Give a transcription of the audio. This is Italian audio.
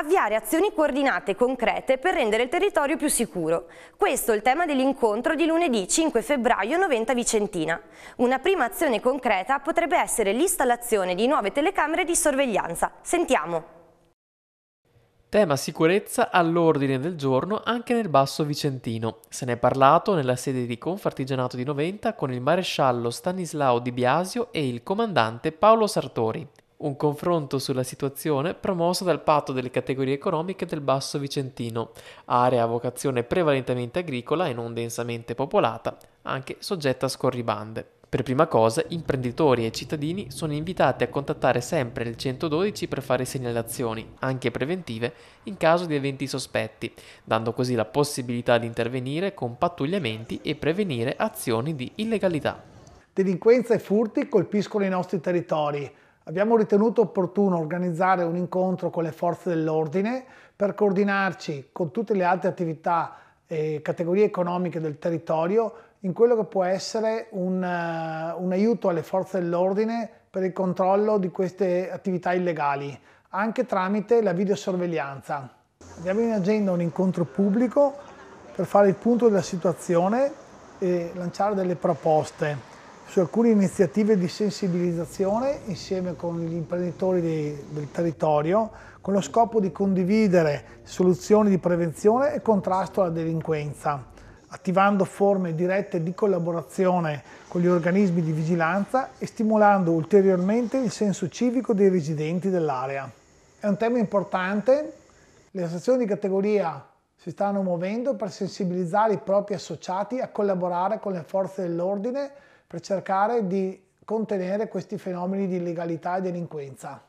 Avviare azioni coordinate e concrete per rendere il territorio più sicuro. Questo è il tema dell'incontro di lunedì 5 febbraio 90 Vicentina. Una prima azione concreta potrebbe essere l'installazione di nuove telecamere di sorveglianza. Sentiamo. Tema sicurezza all'ordine del giorno anche nel Basso Vicentino. Se ne è parlato nella sede di Confartigianato di Noventa con il maresciallo Stanislao Di Biasio e il comandante Paolo Sartori un confronto sulla situazione promosso dal patto delle categorie economiche del Basso Vicentino, area a vocazione prevalentemente agricola e non densamente popolata, anche soggetta a scorribande. Per prima cosa, imprenditori e cittadini sono invitati a contattare sempre il 112 per fare segnalazioni, anche preventive, in caso di eventi sospetti, dando così la possibilità di intervenire con pattugliamenti e prevenire azioni di illegalità. Delinquenza e furti colpiscono i nostri territori abbiamo ritenuto opportuno organizzare un incontro con le forze dell'ordine per coordinarci con tutte le altre attività e eh, categorie economiche del territorio in quello che può essere un, uh, un aiuto alle forze dell'ordine per il controllo di queste attività illegali, anche tramite la videosorveglianza. Abbiamo in agenda un incontro pubblico per fare il punto della situazione e lanciare delle proposte su alcune iniziative di sensibilizzazione insieme con gli imprenditori dei, del territorio con lo scopo di condividere soluzioni di prevenzione e contrasto alla delinquenza, attivando forme dirette di collaborazione con gli organismi di vigilanza e stimolando ulteriormente il senso civico dei residenti dell'area. È un tema importante, le associazioni di categoria si stanno muovendo per sensibilizzare i propri associati a collaborare con le forze dell'ordine per cercare di contenere questi fenomeni di illegalità e delinquenza.